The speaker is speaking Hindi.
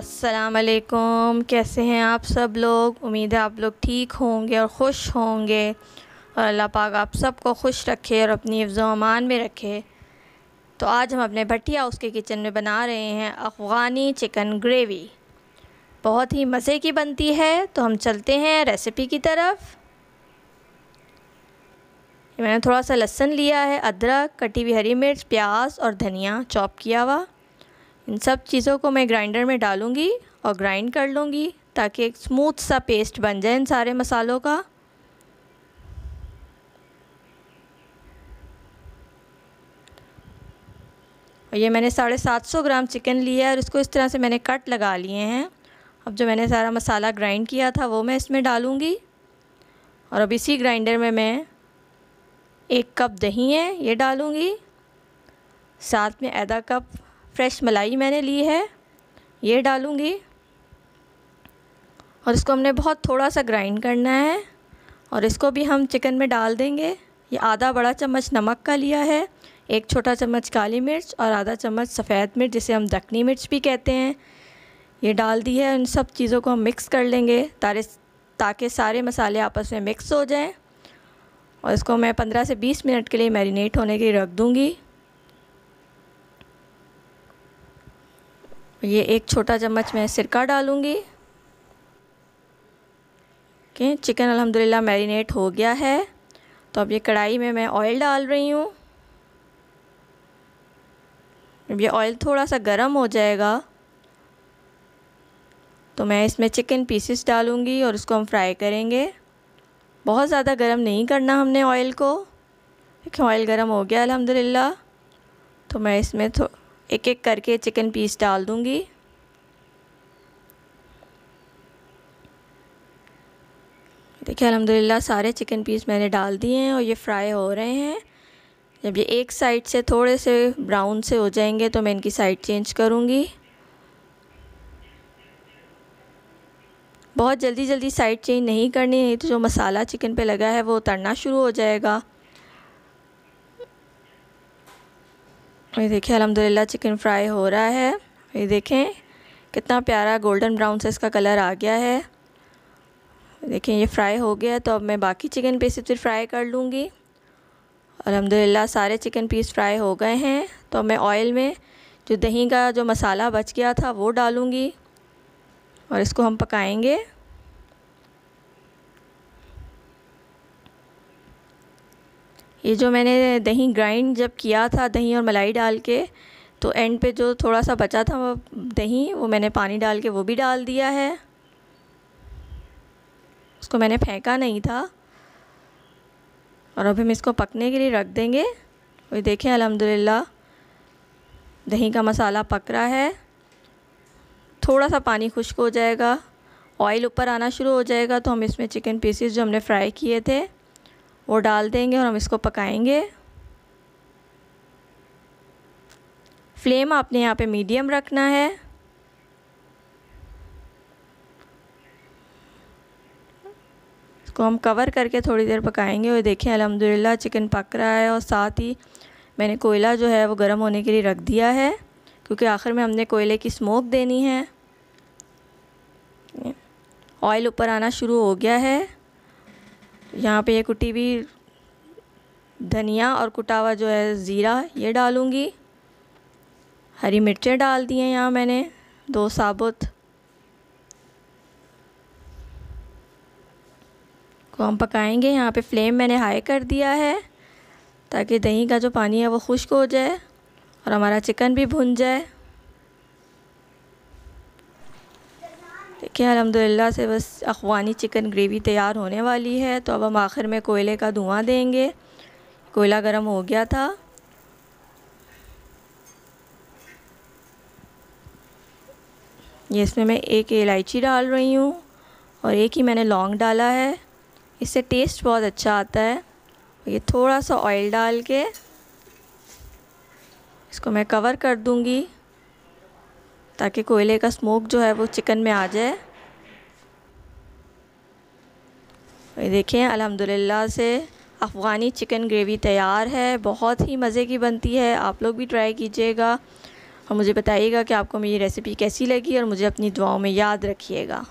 असलकुम कैसे हैं आप सब लोग उम्मीद है आप लोग ठीक होंगे और खुश होंगे और अल्लाह पाक आप सबको खुश रखे और अपनी हिफ्ज़ अमान में रखे तो आज हम अपने भटिया उसके किचन में बना रहे हैं अफ़गानी चिकन ग्रेवी बहुत ही मज़े की बनती है तो हम चलते हैं रेसिपी की तरफ मैंने थोड़ा सा लहसन लिया है अदरक कटी हुई हरी मिर्च प्याज और धनिया चॉप किया हुआ इन सब चीज़ों को मैं ग्राइंडर में डालूँगी और ग्राइंड कर लूँगी ताकि एक स्मूथ सा पेस्ट बन जाए इन सारे मसालों का और ये मैंने साढ़े सात सौ ग्राम चिकन लिया है और इसको इस तरह से मैंने कट लगा लिए हैं अब जो मैंने सारा मसाला ग्राइंड किया था वो मैं इसमें डालूँगी और अब इसी ग्राइंडर में मैं एक कप दही है ये डालूँगी साथ में आधा कप फ्रेश मलाई मैंने ली है ये डालूँगी और इसको हमने बहुत थोड़ा सा ग्राइंड करना है और इसको भी हम चिकन में डाल देंगे ये आधा बड़ा चम्मच नमक का लिया है एक छोटा चम्मच काली मिर्च और आधा चम्मच सफ़ेद मिर्च जिसे हम दखनी मिर्च भी कहते हैं ये डाल दी है इन सब चीज़ों को हम मिक्स कर लेंगे तारे ताकि सारे मसाले आपस में मिक्स हो जाएं और इसको मैं 15 से 20 मिनट के लिए मैरिनेट होने के लिए रख दूँगी ये एक छोटा चम्मच मैं सिरका डालूँगी ओके चिकन अल्हम्दुलिल्लाह मैरिनेट हो गया है तो अब ये कढ़ाई में मैं ऑयल डाल रही हूँ अब ये ऑयल थोड़ा सा गर्म हो जाएगा तो मैं इसमें चिकन पीसेस डालूँगी और उसको हम फ्राई करेंगे बहुत ज़्यादा गर्म नहीं करना हमने ऑयल को देखिए ऑयल गर्म हो गया अलहमदिल्ला तो मैं इसमें थो एक एक करके चिकन पीस डाल दूँगी देखिए अलहमदिल्ला सारे चिकन पीस मैंने डाल दिए हैं और ये फ्राई हो रहे हैं जब ये एक साइड से थोड़े से ब्राउन से हो जाएंगे तो मैं इनकी साइड चेंज करूँगी बहुत जल्दी जल्दी साइड चेंज नहीं करनी नहीं तो जो मसाला चिकन पे लगा है वो उतरना शुरू हो जाएगा ये देखिए अलहमदिल्ला चिकन फ्राई हो रहा है ये देखें कितना प्यारा गोल्डन ब्राउन से इसका कलर आ गया है देखें ये फ्राई हो गया तो अब मैं बाकी चिकन पीसेस फिर फ्राई कर लूँगी अलहमदिल्ला सारे चिकन पीस फ्राई हो गए हैं तो मैं ऑयल में जो दही का जो मसाला बच गया था वो डालूँगी और इसको हम पकाएंगे ये जो मैंने दही ग्राइंड जब किया था दही और मलाई डाल के तो एंड पे जो थोड़ा सा बचा था वो दही वो मैंने पानी डाल के वो भी डाल दिया है उसको मैंने फेंका नहीं था और अब हम इसको पकने के लिए रख देंगे वही देखें अलहमदिल्ला दही का मसाला पक रहा है थोड़ा सा पानी खुश्क हो जाएगा ऑयल ऊपर आना शुरू हो जाएगा तो हम इसमें चिकन पीसीस जो हमने फ्राई किए थे वो डाल देंगे और हम इसको पकाएंगे फ्लेम आपने यहाँ पे मीडियम रखना है इसको हम कवर करके थोड़ी देर पकाएंगे और देखें अलहमदिल्ला चिकन पक रहा है और साथ ही मैंने कोयला जो है वो गर्म होने के लिए रख दिया है क्योंकि आखिर में हमने कोयले की स्मोक देनी है ऑयल ऊपर आना शुरू हो गया है यहाँ पे ये कुटी भी धनिया और कुटा हुआ जो है ज़ीरा ये डालूँगी हरी मिर्चें डाल दी हैं यहाँ मैंने दो साबुत को हम पकाएंगे यहाँ पे फ्लेम मैंने हाई कर दिया है ताकि दही का जो पानी है वो खुश्क हो जाए और हमारा चिकन भी भुन जाए देखिए अलहमदिल्ला से बस अफवानी चिकन ग्रेवी तैयार होने वाली है तो अब हम आखिर में कोयले का धुआं देंगे कोयला गर्म हो गया था ये इसमें मैं एक इलायची डाल रही हूँ और एक ही मैंने लौंग डाला है इससे टेस्ट बहुत अच्छा आता है ये थोड़ा सा ऑयल डाल के इसको मैं कवर कर दूँगी ताकि कोयले का स्मोक जो है वो चिकन में आ जाए ये देखें अल्हम्दुलिल्लाह से अफ़गानी चिकन ग्रेवी तैयार है बहुत ही मज़े की बनती है आप लोग भी ट्राई कीजिएगा और मुझे बताइएगा कि आपको मेरी रेसिपी कैसी लगी और मुझे अपनी दुआओं में याद रखिएगा